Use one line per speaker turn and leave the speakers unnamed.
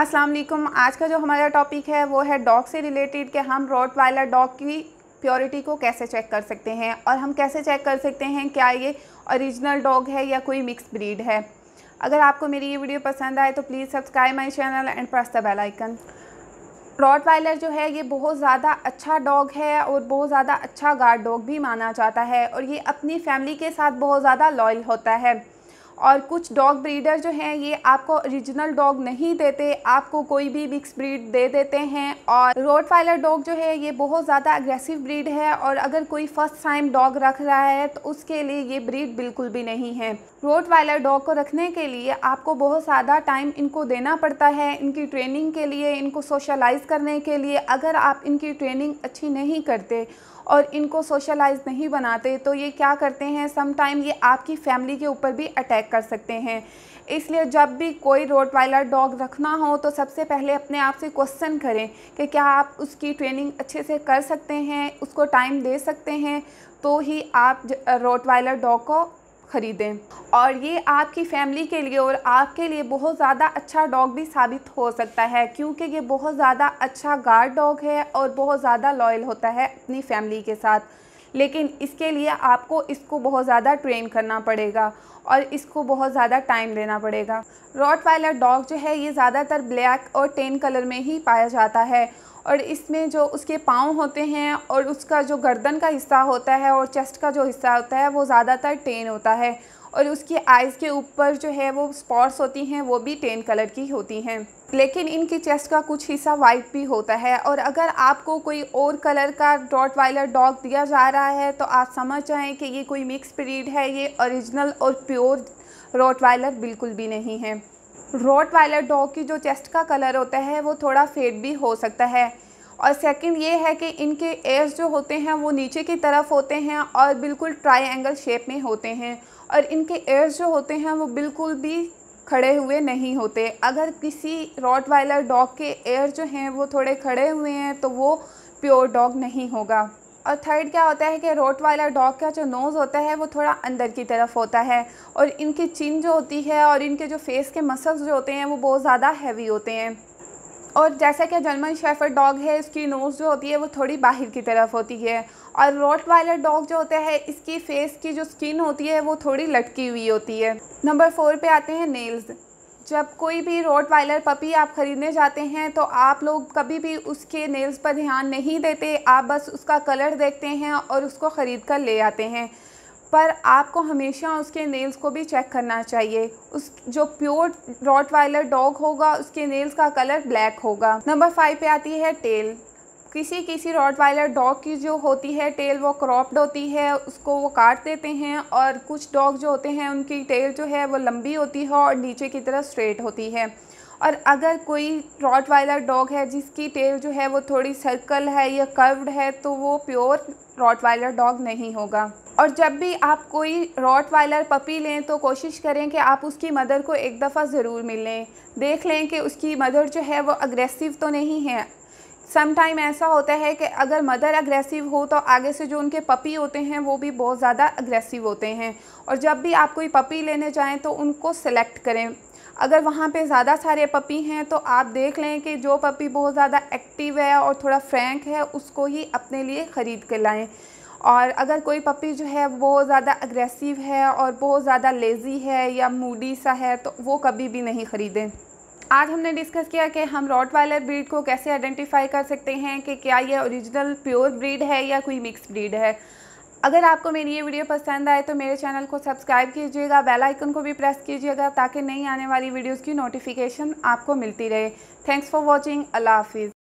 अस्सलाम वालेकुम आज का जो हमारा टॉपिक है वो है डॉग से रिलेटेड कि हम रॉट वाला डॉग की प्योरिटी को कैसे चेक कर सकते हैं और हम कैसे चेक कर सकते हैं क्या ये ओरिजिनल डॉग है या कोई मिक्स ब्रीड है अगर आपको मेरी ये वीडियो पसंद आए तो please subscribe my channel and press the bell icon rottweiler जो है ये बहुत ज़्यादा अच्छा डॉग है और बहुत ज़्यादा अच्छा गार्ड डॉग भी माना जाता है और ये अपनी फैमिली के साथ बहुत ज़्यादा लॉयल होता है और कुछ डॉग ब्रीडर जो हैं ये आपको ओरिजिनल डॉग नहीं देते आपको कोई भी मिक्स ब्रीड दे देते हैं और रोड फाइलर डॉग जो है ये बहुत ज़्यादा अग्रेसिव ब्रीड है और अगर कोई फर्स्ट टाइम डॉग रख रहा है तो उसके लिए ये ब्रीड बिल्कुल भी नहीं है रोड वाइलर डॉग को रखने के लिए आपको बहुत ज़्यादा टाइम इनको देना पड़ता है इनकी ट्रेनिंग के लिए इनको सोशलाइज़ करने के लिए अगर आप इनकी ट्रेनिंग अच्छी नहीं करते और इनको सोशलाइज नहीं बनाते तो ये क्या करते हैं समटाइम ये आपकी फैमिली के ऊपर भी अटैक कर सकते हैं इसलिए जब भी कोई रोड वाइलर डॉग रखना हो तो सबसे पहले अपने आप से क्वेश्चन करें कि क्या आप उसकी ट्रेनिंग अच्छे से कर सकते हैं उसको टाइम दे सकते हैं तो ही आप रोड वाइलर डॉग को ख़रीदें और ये आपकी फैमिली के लिए और आपके लिए बहुत ज़्यादा अच्छा डॉग भी साबित हो सकता है क्योंकि ये बहुत ज़्यादा अच्छा गार्ड डॉग है और बहुत ज़्यादा लॉयल होता है अपनी फैमिली के साथ लेकिन इसके लिए आपको इसको बहुत ज़्यादा ट्रेन करना पड़ेगा और इसको बहुत ज़्यादा टाइम देना पड़ेगा रॉट डॉग जो है ये ज़्यादातर ब्लैक और टेन कलर में ही पाया जाता है और इसमें जो उसके पाँव होते हैं और उसका जो गर्दन का हिस्सा होता है और चेस्ट का जो हिस्सा होता है वो ज़्यादातर टेन होता है और उसकी आइज़ के ऊपर जो है वो स्पॉट्स होती हैं वो भी टेन कलर की होती हैं लेकिन इनकी चेस्ट का कुछ हिस्सा वाइट भी होता है और अगर आपको कोई और कलर का डॉट वाइलर डॉग दिया जा रहा है तो आप समझ जाएँ कि ये कोई मिक्स ब्रीड है ये ओरिजिनल और प्योर रोट वाइलर बिल्कुल भी नहीं है रॉट वायलर डॉग की जो चेस्ट का कलर होता है वो थोड़ा फेड भी हो सकता है और सेकंड ये है कि इनके एयर्स जो होते हैं वो नीचे की तरफ होते हैं और बिल्कुल ट्रायंगल शेप में होते हैं और इनके एयर्स जो होते हैं वो बिल्कुल भी खड़े हुए नहीं होते अगर किसी रॉट वायलर डॉग के एयर जो हैं वो थोड़े खड़े हुए हैं तो वो प्योर डॉग नहीं होगा और थर्ड क्या होता है कि रोट वाला डॉग का जो नोज़ होता है वो थोड़ा अंदर की तरफ होता है और इनकी चिन जो होती है और इनके जो फेस के मसल्स जो होते हैं वो बहुत ज़्यादा हैवी होते हैं और जैसा कि जर्मन शेफर डॉग है इसकी नोज़ जो होती है वो थोड़ी बाहर की तरफ होती है और रोट वाला डॉग जो होता है इसकी फेस की जो स्किन होती है वो थोड़ी लटकी हुई होती है नंबर फोर पे आते हैं नेल्स जब कोई भी रोड वाइलर पपी आप ख़रीदने जाते हैं तो आप लोग कभी भी उसके नेल्स पर ध्यान नहीं देते आप बस उसका कलर देखते हैं और उसको ख़रीद कर ले आते हैं पर आपको हमेशा उसके नेल्स को भी चेक करना चाहिए उस जो प्योर रॉट वाइलर डॉग होगा उसके नेल्स का कलर ब्लैक होगा नंबर फाइव पे आती है टेल किसी किसी रॉड वायलर डॉग की जो होती है टेल वो क्रॉप्ड होती है उसको वो काट देते हैं और कुछ डॉग जो होते हैं उनकी टेल जो है वो लंबी होती है और नीचे की तरफ स्ट्रेट होती है और अगर कोई रॉट वायलर डॉग है जिसकी टेल जो है वो थोड़ी सर्कल है या कर्व्ड है तो वो प्योर रॉट वायलर डॉग नहीं होगा और जब भी आप कोई रॉट वायलर पपी लें तो कोशिश करें कि आप उसकी मदर को एक दफ़ा ज़रूर मिलें देख लें कि उसकी मदर जो है वो अग्रेसिव तो नहीं है समटाइम ऐसा होता है कि अगर मदर अग्रेसिव हो तो आगे से जो उनके पपी होते हैं वो भी बहुत ज़्यादा अग्रेसिव होते हैं और जब भी आप कोई पपी लेने जाएँ तो उनको सेलेक्ट करें अगर वहाँ पे ज़्यादा सारे पपी हैं तो आप देख लें कि जो पपी बहुत ज़्यादा एक्टिव है और थोड़ा फ्रैंक है उसको ही अपने लिए ख़रीद कर लाएँ और अगर कोई पपी जो है वो ज़्यादा अग्रेसिव है और बहुत ज़्यादा लेज़ी है या मूडी सा है तो वो कभी भी नहीं ख़रीदें आज हमने डिस्कस किया कि हम रॉट वायलर ब्रीड को कैसे आइडेंटिफाई कर सकते हैं कि क्या ये ओरिजिनल प्योर ब्रीड है या कोई मिक्स ब्रीड है अगर आपको मेरी ये वीडियो पसंद आए तो मेरे चैनल को सब्सक्राइब कीजिएगा बेल आइकन को भी प्रेस कीजिएगा ताकि नई आने वाली वीडियोस की नोटिफिकेशन आपको मिलती रहे थैंक्स फॉर वॉचिंग अल्लाह हाफिज़